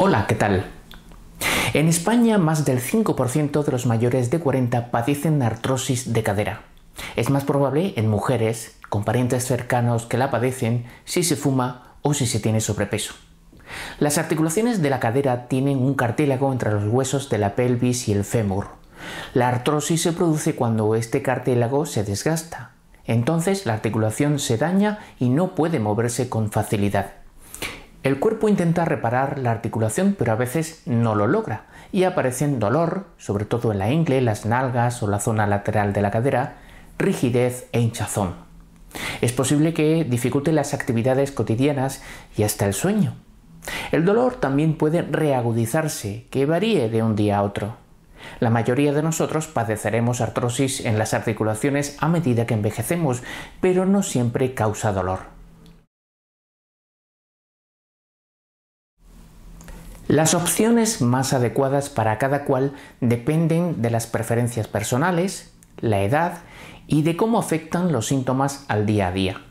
Hola, ¿qué tal? En España, más del 5% de los mayores de 40 padecen artrosis de cadera. Es más probable en mujeres, con parientes cercanos que la padecen, si se fuma o si se tiene sobrepeso. Las articulaciones de la cadera tienen un cartílago entre los huesos de la pelvis y el fémur. La artrosis se produce cuando este cartílago se desgasta. Entonces la articulación se daña y no puede moverse con facilidad. El cuerpo intenta reparar la articulación pero a veces no lo logra y aparecen dolor, sobre todo en la ingle, las nalgas o la zona lateral de la cadera, rigidez e hinchazón. Es posible que dificulte las actividades cotidianas y hasta el sueño. El dolor también puede reagudizarse, que varíe de un día a otro. La mayoría de nosotros padeceremos artrosis en las articulaciones a medida que envejecemos, pero no siempre causa dolor. Las opciones más adecuadas para cada cual dependen de las preferencias personales, la edad y de cómo afectan los síntomas al día a día.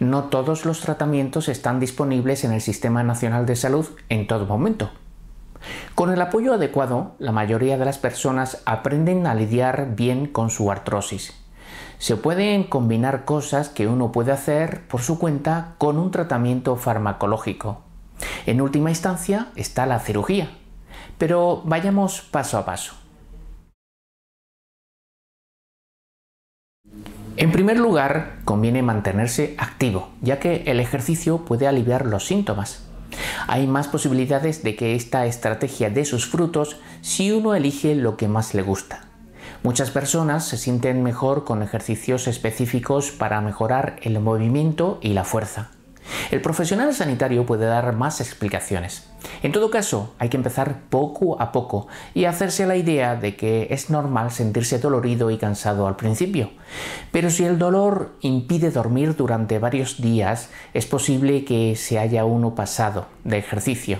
No todos los tratamientos están disponibles en el Sistema Nacional de Salud en todo momento. Con el apoyo adecuado, la mayoría de las personas aprenden a lidiar bien con su artrosis. Se pueden combinar cosas que uno puede hacer por su cuenta con un tratamiento farmacológico. En última instancia está la cirugía, pero vayamos paso a paso. En primer lugar, conviene mantenerse activo, ya que el ejercicio puede aliviar los síntomas. Hay más posibilidades de que esta estrategia dé sus frutos si uno elige lo que más le gusta. Muchas personas se sienten mejor con ejercicios específicos para mejorar el movimiento y la fuerza. El profesional sanitario puede dar más explicaciones. En todo caso, hay que empezar poco a poco y hacerse la idea de que es normal sentirse dolorido y cansado al principio. Pero si el dolor impide dormir durante varios días, es posible que se haya uno pasado de ejercicio.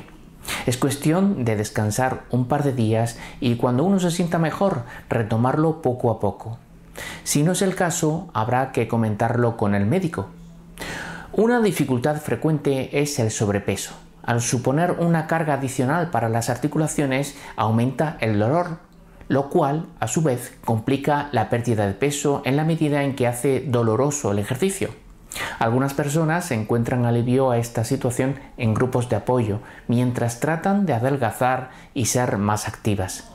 Es cuestión de descansar un par de días y cuando uno se sienta mejor, retomarlo poco a poco. Si no es el caso, habrá que comentarlo con el médico una dificultad frecuente es el sobrepeso. Al suponer una carga adicional para las articulaciones, aumenta el dolor, lo cual, a su vez, complica la pérdida de peso en la medida en que hace doloroso el ejercicio. Algunas personas encuentran alivio a esta situación en grupos de apoyo, mientras tratan de adelgazar y ser más activas.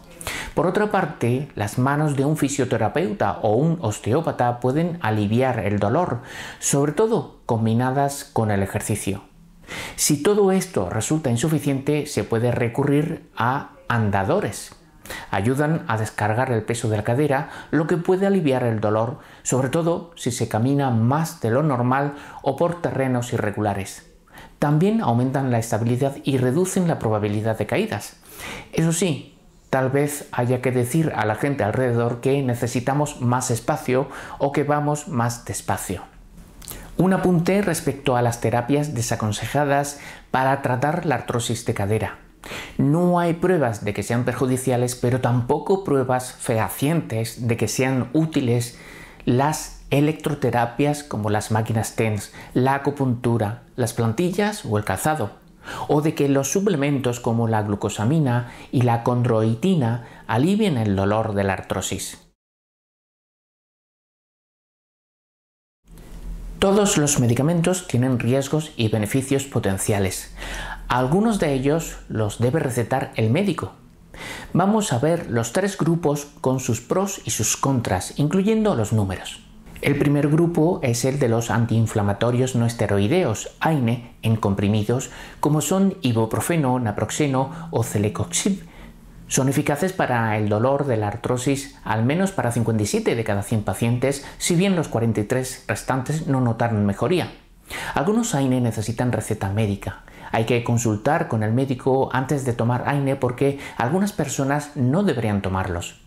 Por otra parte, las manos de un fisioterapeuta o un osteópata pueden aliviar el dolor, sobre todo combinadas con el ejercicio. Si todo esto resulta insuficiente, se puede recurrir a andadores. Ayudan a descargar el peso de la cadera, lo que puede aliviar el dolor, sobre todo si se camina más de lo normal o por terrenos irregulares. También aumentan la estabilidad y reducen la probabilidad de caídas. Eso sí, Tal vez haya que decir a la gente alrededor que necesitamos más espacio o que vamos más despacio. Un apunte respecto a las terapias desaconsejadas para tratar la artrosis de cadera. No hay pruebas de que sean perjudiciales, pero tampoco pruebas fehacientes de que sean útiles las electroterapias como las máquinas TENS, la acupuntura, las plantillas o el calzado o de que los suplementos como la glucosamina y la condroitina alivien el dolor de la artrosis. Todos los medicamentos tienen riesgos y beneficios potenciales. Algunos de ellos los debe recetar el médico. Vamos a ver los tres grupos con sus pros y sus contras, incluyendo los números. El primer grupo es el de los antiinflamatorios no esteroideos, AINE, en comprimidos, como son ibuprofeno, naproxeno o celecoxib. Son eficaces para el dolor de la artrosis al menos para 57 de cada 100 pacientes, si bien los 43 restantes no notaron mejoría. Algunos AINE necesitan receta médica. Hay que consultar con el médico antes de tomar AINE porque algunas personas no deberían tomarlos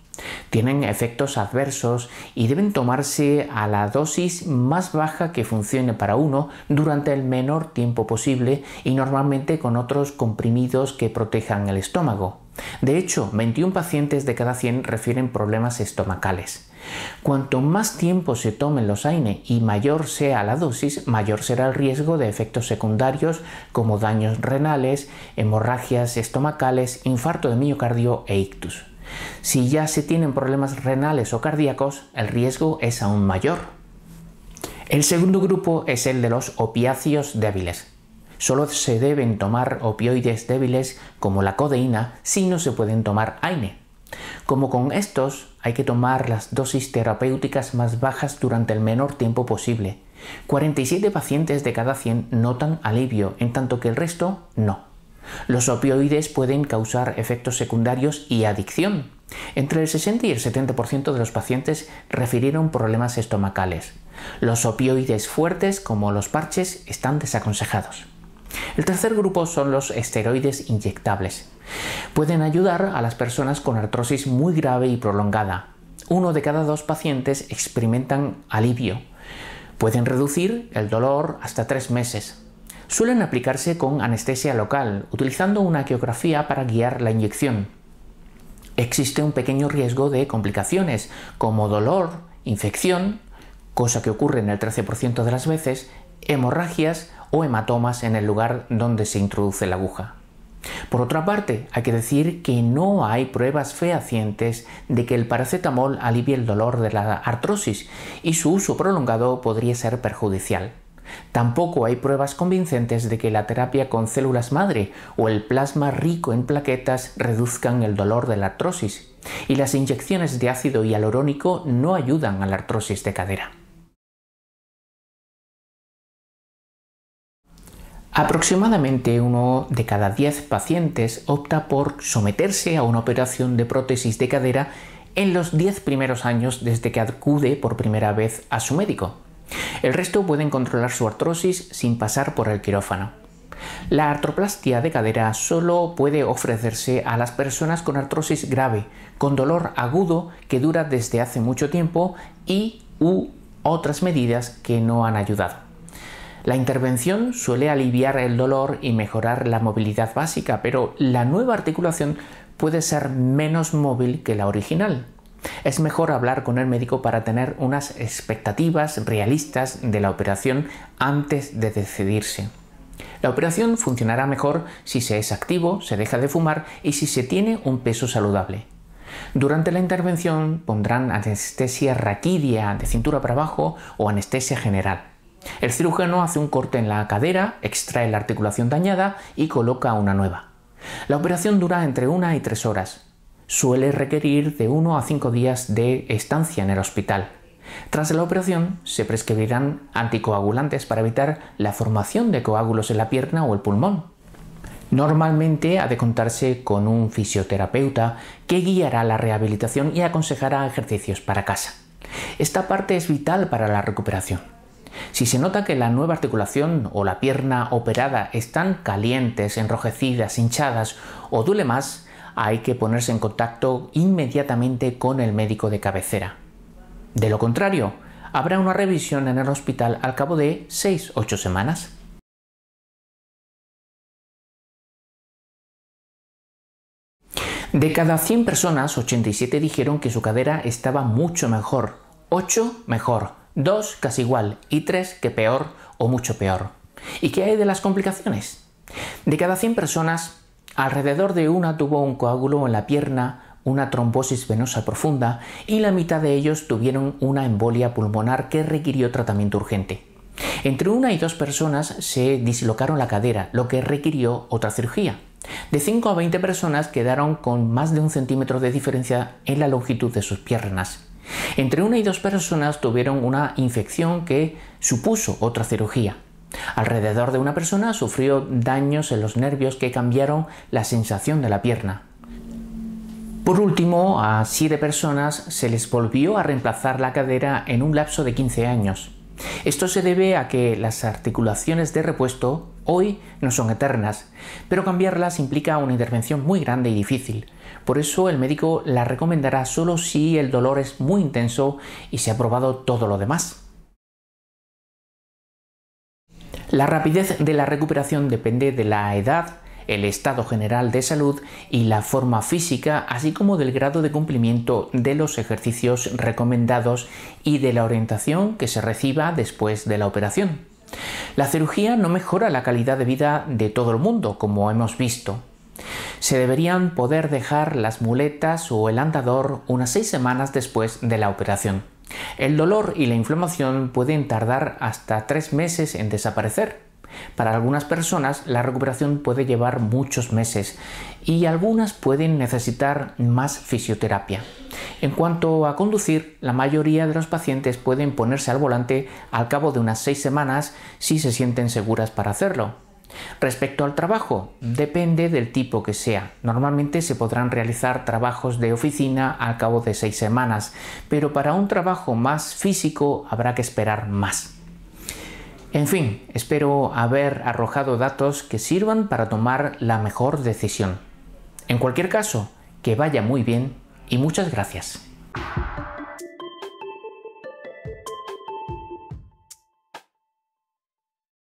tienen efectos adversos y deben tomarse a la dosis más baja que funcione para uno durante el menor tiempo posible y normalmente con otros comprimidos que protejan el estómago. De hecho, 21 pacientes de cada 100 refieren problemas estomacales. Cuanto más tiempo se tomen los AINE y mayor sea la dosis, mayor será el riesgo de efectos secundarios como daños renales, hemorragias estomacales, infarto de miocardio e ictus. Si ya se tienen problemas renales o cardíacos, el riesgo es aún mayor. El segundo grupo es el de los opiáceos débiles. Solo se deben tomar opioides débiles como la codeína si no se pueden tomar AINE. Como con estos, hay que tomar las dosis terapéuticas más bajas durante el menor tiempo posible. 47 pacientes de cada 100 notan alivio, en tanto que el resto no. Los opioides pueden causar efectos secundarios y adicción. Entre el 60 y el 70% de los pacientes refirieron problemas estomacales. Los opioides fuertes, como los parches, están desaconsejados. El tercer grupo son los esteroides inyectables. Pueden ayudar a las personas con artrosis muy grave y prolongada. Uno de cada dos pacientes experimentan alivio. Pueden reducir el dolor hasta tres meses suelen aplicarse con anestesia local, utilizando una quiografía para guiar la inyección. Existe un pequeño riesgo de complicaciones, como dolor, infección, cosa que ocurre en el 13% de las veces, hemorragias o hematomas en el lugar donde se introduce la aguja. Por otra parte, hay que decir que no hay pruebas fehacientes de que el paracetamol alivie el dolor de la artrosis y su uso prolongado podría ser perjudicial. Tampoco hay pruebas convincentes de que la terapia con células madre o el plasma rico en plaquetas reduzcan el dolor de la artrosis, y las inyecciones de ácido hialurónico no ayudan a la artrosis de cadera. Aproximadamente uno de cada 10 pacientes opta por someterse a una operación de prótesis de cadera en los 10 primeros años desde que acude por primera vez a su médico. El resto pueden controlar su artrosis sin pasar por el quirófano. La artroplastia de cadera solo puede ofrecerse a las personas con artrosis grave, con dolor agudo que dura desde hace mucho tiempo y u otras medidas que no han ayudado. La intervención suele aliviar el dolor y mejorar la movilidad básica, pero la nueva articulación puede ser menos móvil que la original. Es mejor hablar con el médico para tener unas expectativas realistas de la operación antes de decidirse. La operación funcionará mejor si se es activo, se deja de fumar y si se tiene un peso saludable. Durante la intervención pondrán anestesia raquidia de cintura para abajo o anestesia general. El cirujano hace un corte en la cadera, extrae la articulación dañada y coloca una nueva. La operación dura entre una y tres horas suele requerir de 1 a 5 días de estancia en el hospital. Tras la operación, se prescribirán anticoagulantes para evitar la formación de coágulos en la pierna o el pulmón. Normalmente ha de contarse con un fisioterapeuta que guiará la rehabilitación y aconsejará ejercicios para casa. Esta parte es vital para la recuperación. Si se nota que la nueva articulación o la pierna operada están calientes, enrojecidas, hinchadas o duele más, hay que ponerse en contacto inmediatamente con el médico de cabecera. De lo contrario, habrá una revisión en el hospital al cabo de 6-8 semanas. De cada 100 personas, 87 dijeron que su cadera estaba mucho mejor, 8 mejor, 2 casi igual y 3 que peor o mucho peor. ¿Y qué hay de las complicaciones? De cada 100 personas, Alrededor de una tuvo un coágulo en la pierna, una trombosis venosa profunda y la mitad de ellos tuvieron una embolia pulmonar que requirió tratamiento urgente. Entre una y dos personas se dislocaron la cadera, lo que requirió otra cirugía. De 5 a 20 personas quedaron con más de un centímetro de diferencia en la longitud de sus piernas. Entre una y dos personas tuvieron una infección que supuso otra cirugía. Alrededor de una persona sufrió daños en los nervios que cambiaron la sensación de la pierna. Por último, a siete personas se les volvió a reemplazar la cadera en un lapso de 15 años. Esto se debe a que las articulaciones de repuesto hoy no son eternas, pero cambiarlas implica una intervención muy grande y difícil. Por eso el médico la recomendará solo si el dolor es muy intenso y se ha probado todo lo demás. La rapidez de la recuperación depende de la edad, el estado general de salud y la forma física, así como del grado de cumplimiento de los ejercicios recomendados y de la orientación que se reciba después de la operación. La cirugía no mejora la calidad de vida de todo el mundo, como hemos visto. Se deberían poder dejar las muletas o el andador unas seis semanas después de la operación. El dolor y la inflamación pueden tardar hasta tres meses en desaparecer. Para algunas personas la recuperación puede llevar muchos meses y algunas pueden necesitar más fisioterapia. En cuanto a conducir, la mayoría de los pacientes pueden ponerse al volante al cabo de unas seis semanas si se sienten seguras para hacerlo. Respecto al trabajo, depende del tipo que sea. Normalmente se podrán realizar trabajos de oficina al cabo de seis semanas, pero para un trabajo más físico habrá que esperar más. En fin, espero haber arrojado datos que sirvan para tomar la mejor decisión. En cualquier caso, que vaya muy bien y muchas gracias.